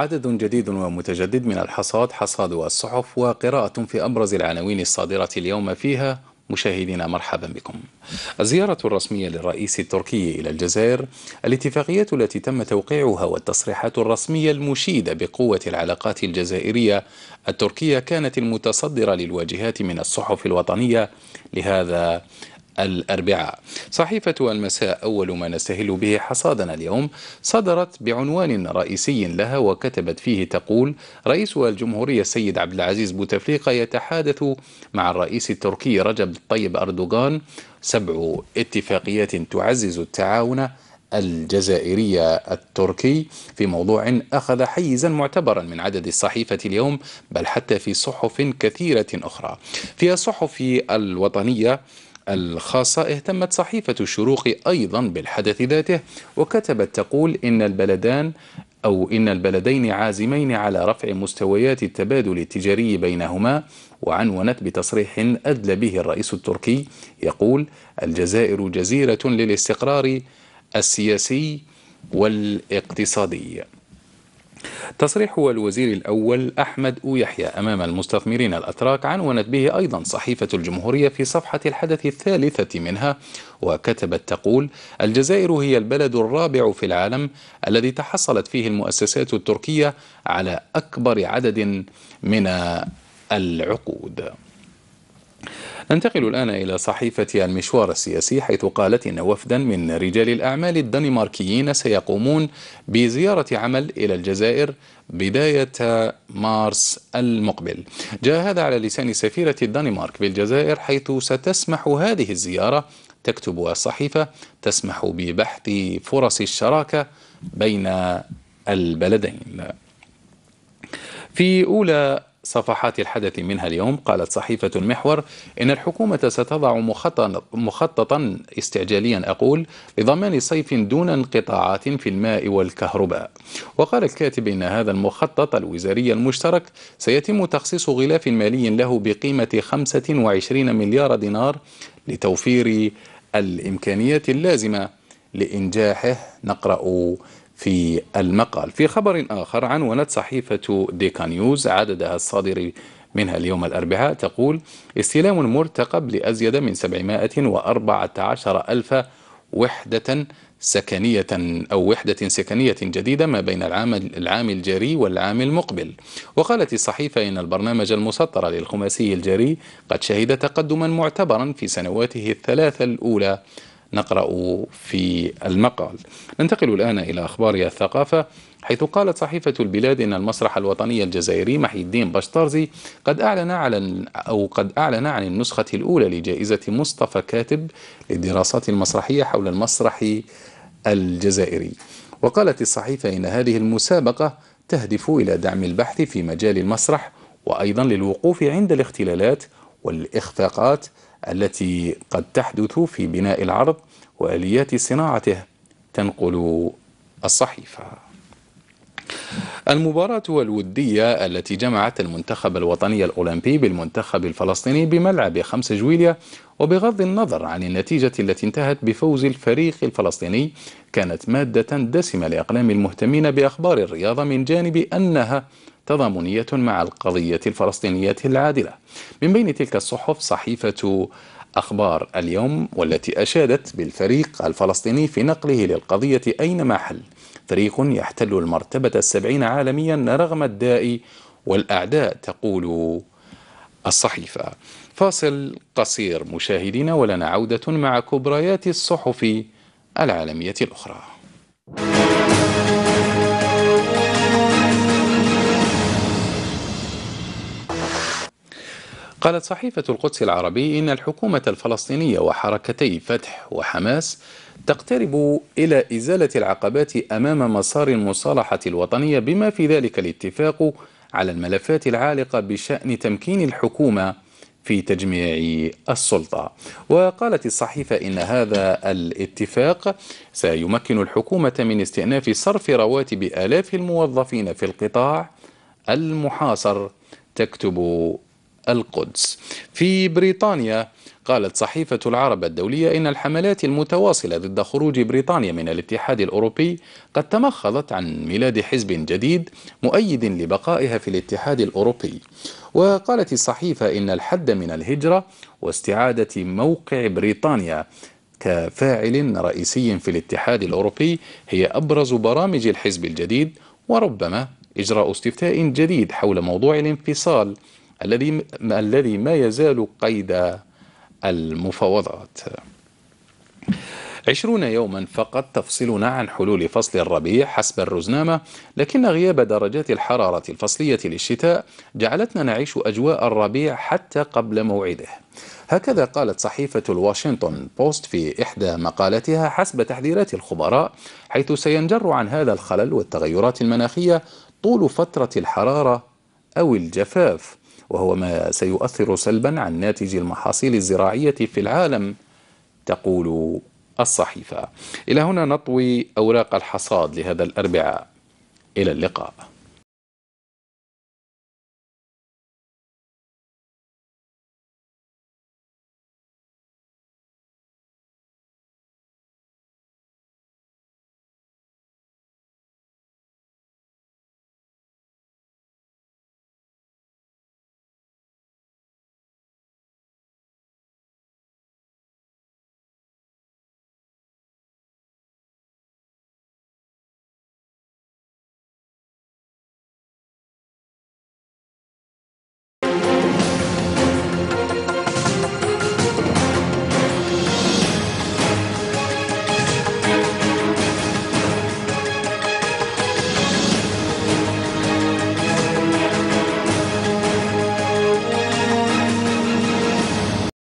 عدد جديد ومتجدد من الحصاد حصاد والصحف وقراءة في أبرز العناوين الصادرة اليوم فيها مشاهدينا مرحبا بكم الزيارة الرسمية للرئيس التركي إلى الجزائر الاتفاقية التي تم توقيعها والتصريحات الرسمية المشيدة بقوة العلاقات الجزائرية التركية كانت المتصدرة للواجهات من الصحف الوطنية لهذا الأربعاء صحيفة المساء أول ما نستهل به حصادنا اليوم صدرت بعنوان رئيسي لها وكتبت فيه تقول رئيس الجمهورية السيد عبد العزيز بوتفليقة يتحادث مع الرئيس التركي رجب طيب أردوغان سبع اتفاقيات تعزز التعاون الجزائرية التركي في موضوع أخذ حيزا معتبرا من عدد الصحيفة اليوم بل حتى في صحف كثيرة أخرى في الصحف الوطنية الخاصة اهتمت صحيفة الشروق أيضا بالحدث ذاته وكتبت تقول إن البلدان أو إن البلدين عازمين على رفع مستويات التبادل التجاري بينهما وعنونت بتصريح أدلى به الرئيس التركي يقول الجزائر جزيرة للاستقرار السياسي والاقتصادي تصريح الوزير الأول أحمد أو يحيى أمام المستثمرين الأتراك عنونت به أيضا صحيفة الجمهورية في صفحة الحدث الثالثة منها وكتبت تقول الجزائر هي البلد الرابع في العالم الذي تحصلت فيه المؤسسات التركية على أكبر عدد من العقود ننتقل الآن إلى صحيفة المشوار السياسي حيث قالت إن وفدا من رجال الأعمال الدنماركيين سيقومون بزيارة عمل إلى الجزائر بداية مارس المقبل جاء هذا على لسان سفيرة الدنمارك بالجزائر حيث ستسمح هذه الزيارة تكتب الصحيفة تسمح ببحث فرص الشراكة بين البلدين في أولى صفحات الحدث منها اليوم قالت صحيفة المحور إن الحكومة ستضع مخططا استعجاليا أقول لضمان صيف دون انقطاعات في الماء والكهرباء وقال الكاتب إن هذا المخطط الوزاري المشترك سيتم تخصيص غلاف مالي له بقيمة 25 مليار دينار لتوفير الإمكانيات اللازمة لإنجاحه نقرأ في المقال في خبر آخر عنونت صحيفة ديكا نيوز عددها الصادر منها اليوم الأربعاء تقول استلام مرتقب لأزيد من 714 ألف وحدة سكنية أو وحدة سكنية جديدة ما بين العام العام الجاري والعام المقبل وقالت الصحيفة إن البرنامج المسطر للخماسي الجاري قد شهد تقدما معتبرا في سنواته الثلاثة الأولى نقرأ في المقال ننتقل الآن إلى أخبار الثقافة حيث قالت صحيفة البلاد أن المسرح الوطني الجزائري محي الدين بشطرزي قد أعلن على أو قد أعلن عن النسخة الأولى لجائزة مصطفى كاتب للدراسات المسرحية حول المسرح الجزائري وقالت الصحيفة إن هذه المسابقة تهدف إلى دعم البحث في مجال المسرح وأيضا للوقوف عند الاختلالات والإخفاقات التي قد تحدث في بناء العرض وآليات صناعته تنقل الصحيفة المباراة الودية التي جمعت المنتخب الوطني الأولمبي بالمنتخب الفلسطيني بملعب 5 جويليا وبغض النظر عن النتيجة التي انتهت بفوز الفريق الفلسطيني كانت مادة دسمة لأقلام المهتمين بأخبار الرياضة من جانب أنها تضامنية مع القضية الفلسطينية العادلة من بين تلك الصحف صحيفة أخبار اليوم والتي أشادت بالفريق الفلسطيني في نقله للقضية أينما حل فريق يحتل المرتبة السبعين عالميا رغم الداء والأعداء تقول الصحيفة فاصل قصير مشاهدينا ولنا عودة مع كبريات الصحف العالمية الأخرى قالت صحيفة القدس العربي إن الحكومة الفلسطينية وحركتي فتح وحماس تقترب إلى إزالة العقبات أمام مسار المصالحة الوطنية بما في ذلك الاتفاق على الملفات العالقة بشأن تمكين الحكومة في تجميع السلطة وقالت الصحيفة إن هذا الاتفاق سيمكن الحكومة من استئناف صرف رواتب آلاف الموظفين في القطاع المحاصر تكتب القدس في بريطانيا قالت صحيفة العرب الدولية إن الحملات المتواصلة ضد خروج بريطانيا من الاتحاد الأوروبي قد تمخضت عن ميلاد حزب جديد مؤيد لبقائها في الاتحاد الأوروبي وقالت الصحيفة إن الحد من الهجرة واستعادة موقع بريطانيا كفاعل رئيسي في الاتحاد الأوروبي هي أبرز برامج الحزب الجديد وربما إجراء استفتاء جديد حول موضوع الانفصال الذي الذي ما يزال قيد المفاوضات عشرون يوما فقط تفصلنا عن حلول فصل الربيع حسب الرزنامة لكن غياب درجات الحرارة الفصلية للشتاء جعلتنا نعيش أجواء الربيع حتى قبل موعده هكذا قالت صحيفة الواشنطن بوست في إحدى مقالاتها حسب تحذيرات الخبراء حيث سينجر عن هذا الخلل والتغيرات المناخية طول فترة الحرارة أو الجفاف وهو ما سيؤثر سلبا عن ناتج المحاصيل الزراعية في العالم تقول الصحيفة إلى هنا نطوي أوراق الحصاد لهذا الأربعاء إلى اللقاء